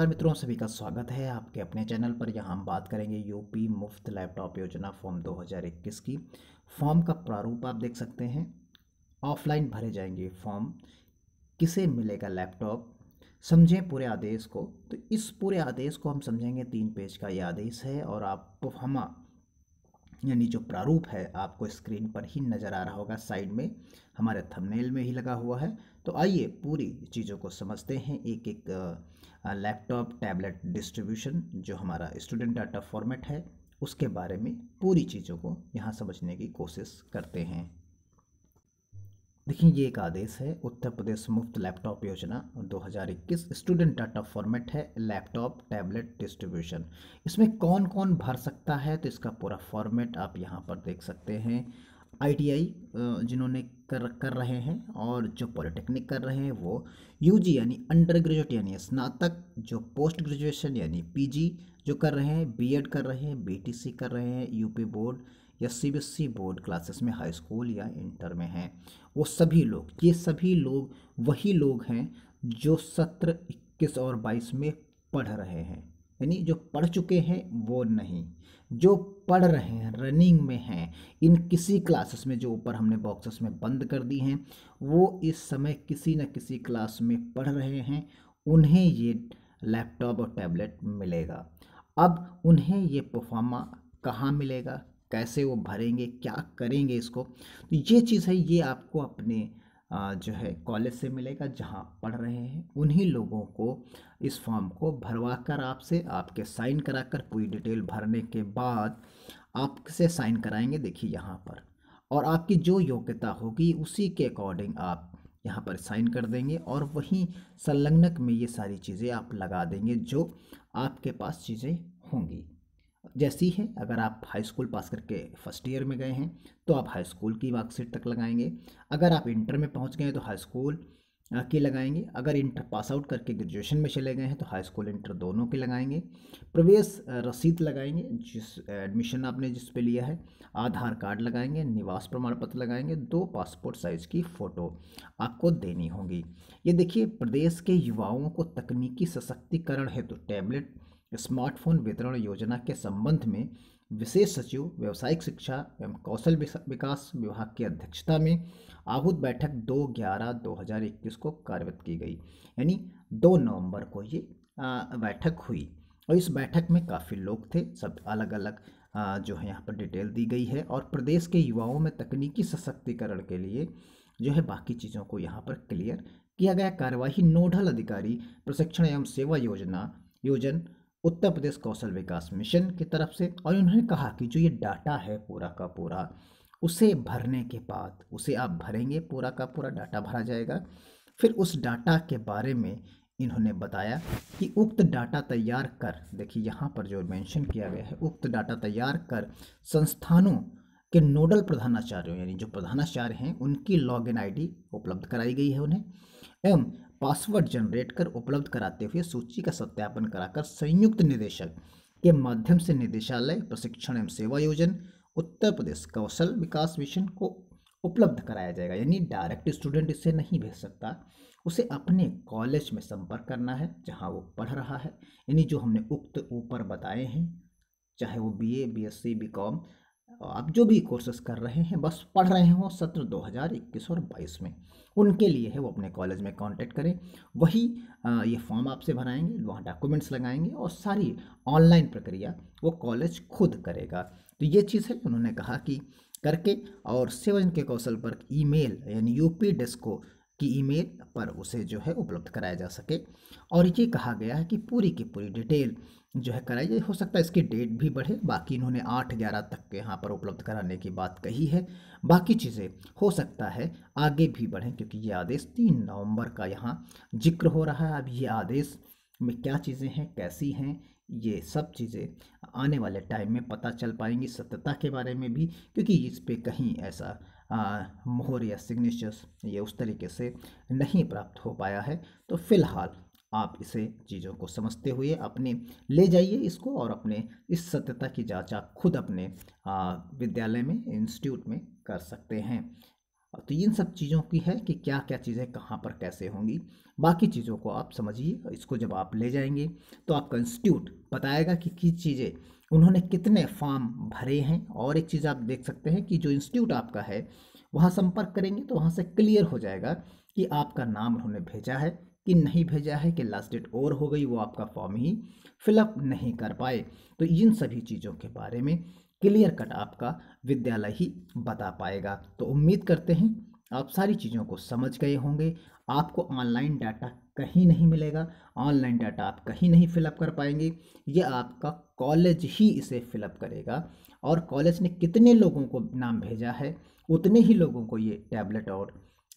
नमस्कार मित्रों सभी का स्वागत है आपके अपने चैनल पर यहाँ हम बात करेंगे यूपी मुफ्त लैपटॉप योजना फॉर्म 2021 की फॉर्म का प्रारूप आप देख सकते हैं ऑफलाइन भरे जाएंगे फॉर्म किसे मिलेगा लैपटॉप समझें पूरे आदेश को तो इस पूरे आदेश को हम समझेंगे तीन पेज का ये आदेश है और आप हम यानी जो प्रारूप है आपको स्क्रीन पर ही नज़र आ रहा होगा साइड में हमारे थंबनेल में ही लगा हुआ है तो आइए पूरी चीज़ों को समझते हैं एक एक लैपटॉप टैबलेट डिस्ट्रीब्यूशन जो हमारा स्टूडेंट डाटा फॉर्मेट है उसके बारे में पूरी चीज़ों को यहाँ समझने की कोशिश करते हैं देखिए ये एक आदेश है उत्तर प्रदेश मुफ्त लैपटॉप योजना 2021 स्टूडेंट डाटा फॉर्मेट है लैपटॉप टैबलेट डिस्ट्रीब्यूशन इसमें कौन कौन भर सकता है तो इसका पूरा फॉर्मेट आप यहाँ पर देख सकते हैं आईटीआई जिन्होंने कर कर रहे हैं और जो पॉलिटेक्निक कर रहे हैं वो यूजी यानी अंडर ग्रेजुएट यानी स्नातक जो पोस्ट ग्रेजुएशन यानी पीजी जो कर रहे हैं बीएड कर रहे हैं बीटीसी कर रहे हैं यूपी बोर्ड या ई बोर्ड क्लासेस में हाई स्कूल या इंटर में हैं वो सभी लोग ये सभी लोग वही लोग हैं जो सत्र इक्कीस और बाईस में पढ़ रहे हैं यानी जो पढ़ चुके हैं वो नहीं जो पढ़ रहे हैं रनिंग में हैं इन किसी क्लासेस में जो ऊपर हमने बॉक्सेस में बंद कर दी हैं वो इस समय किसी न किसी क्लास में पढ़ रहे हैं उन्हें ये लैपटॉप और टैबलेट मिलेगा अब उन्हें ये परफॉर्मा कहाँ मिलेगा कैसे वो भरेंगे क्या करेंगे इसको तो ये चीज़ है ये आपको अपने जो है कॉलेज से मिलेगा जहाँ पढ़ रहे हैं उन्हीं लोगों को इस फॉर्म को भरवा कर आपसे आपके साइन करा कर पूरी डिटेल भरने के बाद आपसे साइन कराएंगे देखिए यहाँ पर और आपकी जो योग्यता होगी उसी के अकॉर्डिंग आप यहाँ पर साइन कर देंगे और वहीं संलग्नक में ये सारी चीज़ें आप लगा देंगे जो आपके पास चीज़ें होंगी जैसी है अगर आप हाई स्कूल पास करके फर्स्ट ईयर में गए हैं तो आप हाई स्कूल की मार्कशीट तक लगाएंगे अगर आप इंटर में पहुंच गए हैं तो हाई स्कूल की लगाएंगे अगर इंटर पास आउट करके ग्रेजुएशन में चले गए हैं तो हाई स्कूल इंटर दोनों के लगाएंगे प्रवेश रसीद लगाएंगे जिस एडमिशन आपने जिस पे लिया है आधार कार्ड लगाएंगे निवास प्रमाण पत्र लगाएंगे दो पासपोर्ट साइज़ की फ़ोटो आपको देनी होगी ये देखिए प्रदेश के युवाओं को तकनीकी सशक्तिकरण हेतु तो टैबलेट स्मार्टफोन वितरण योजना के संबंध में विशेष सचिव व्यावसायिक शिक्षा एवं कौशल विकास विभाग की अध्यक्षता में आहूत बैठक दो ग्यारह दो हज़ार इक्कीस को कार्यरत की गई यानी दो नवंबर को ये बैठक हुई और इस बैठक में काफ़ी लोग थे सब अलग अलग जो है यहाँ पर डिटेल दी गई है और प्रदेश के युवाओं में तकनीकी सशक्तिकरण के लिए जो है बाकी चीज़ों को यहाँ पर क्लियर किया गया कार्यवाही नोडल अधिकारी प्रशिक्षण एवं सेवा योजना योजन उत्तर प्रदेश कौशल विकास मिशन की तरफ से और उन्होंने कहा कि जो ये डाटा है पूरा का पूरा उसे भरने के बाद उसे आप भरेंगे पूरा का पूरा डाटा भरा जाएगा फिर उस डाटा के बारे में इन्होंने बताया कि उक्त डाटा तैयार कर देखिए यहाँ पर जो मेंशन किया गया है उक्त डाटा तैयार कर संस्थानों के नोडल प्रधानाचार्यों यानी जो प्रधानाचार्य हैं उनकी लॉग इन उपलब्ध कराई गई है उन्हें एवं पासवर्ड जनरेट कर उपलब्ध कराते हुए सूची का सत्यापन कराकर संयुक्त निदेशक के माध्यम से निदेशालय प्रशिक्षण एवं सेवा योजन उत्तर प्रदेश कौशल विकास मिशन को उपलब्ध कराया जाएगा यानी डायरेक्ट स्टूडेंट इसे नहीं भेज सकता उसे अपने कॉलेज में संपर्क करना है जहां वो पढ़ रहा है यानी जो हमने उक्त ऊपर बताए हैं चाहे वो बीए, बीएससी, बीकॉम तो आप जो भी कोर्सेस कर रहे हैं बस पढ़ रहे हों सत्र 2021 और 22 में उनके लिए है वो अपने कॉलेज में कांटेक्ट करें वही ये फॉर्म आपसे भराएंगे वहाँ डॉक्यूमेंट्स लगाएंगे और सारी ऑनलाइन प्रक्रिया वो कॉलेज खुद करेगा तो ये चीज़ है उन्होंने कहा कि करके और सेवन के कौशल पर ईमेल यानी यू पी डेस्को की ईमेल पर उसे जो है उपलब्ध कराया जा सके और ये कहा गया है कि पूरी की पूरी डिटेल जो है कराई हो सकता है इसकी डेट भी बढ़े बाकी इन्होंने आठ ग्यारह तक के यहाँ पर उपलब्ध कराने की बात कही है बाकी चीज़ें हो सकता है आगे भी बढ़ें क्योंकि ये आदेश तीन नवंबर का यहाँ जिक्र हो रहा है अब ये आदेश में क्या चीज़ें हैं कैसी हैं ये सब चीज़ें आने वाले टाइम में पता चल पाएंगी सत्यता के बारे में भी क्योंकि इस पर कहीं ऐसा मोहर या सिग्नेचर्स ये उस तरीके से नहीं प्राप्त हो पाया है तो फिलहाल आप इसे चीज़ों को समझते हुए अपने ले जाइए इसको और अपने इस सत्यता की जांच आप खुद अपने विद्यालय में इंस्टीट्यूट में कर सकते हैं तो इन सब चीज़ों की है कि क्या क्या चीज़ें कहाँ पर कैसे होंगी बाकी चीज़ों को आप समझिए इसको जब आप ले जाएंगे तो आपका इंस्टीट्यूट बताएगा कि किस चीज़ें उन्होंने कितने फॉर्म भरे हैं और एक चीज़ आप देख सकते हैं कि जो इंस्टीट्यूट आपका है वहाँ संपर्क करेंगे तो वहाँ से क्लियर हो जाएगा कि आपका नाम उन्होंने भेजा है कि नहीं भेजा है कि लास्ट डेट और हो गई वो आपका फॉर्म ही फिलअप नहीं कर पाए तो इन सभी चीज़ों के बारे में क्लियर कट आपका विद्यालय ही बता पाएगा तो उम्मीद करते हैं आप सारी चीज़ों को समझ गए होंगे आपको ऑनलाइन डाटा कहीं नहीं मिलेगा ऑनलाइन डाटा आप कहीं नहीं फिलअप कर पाएंगे ये आपका कॉलेज ही इसे फिलअप करेगा और कॉलेज ने कितने लोगों को नाम भेजा है उतने ही लोगों को ये टैबलेट और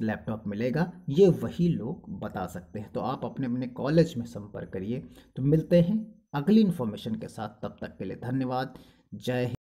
लैपटॉप मिलेगा ये वही लोग बता सकते हैं तो आप अपने अपने कॉलेज में संपर्क करिए तो मिलते हैं अगली इन्फॉर्मेशन के साथ तब तक के लिए धन्यवाद जय हिंद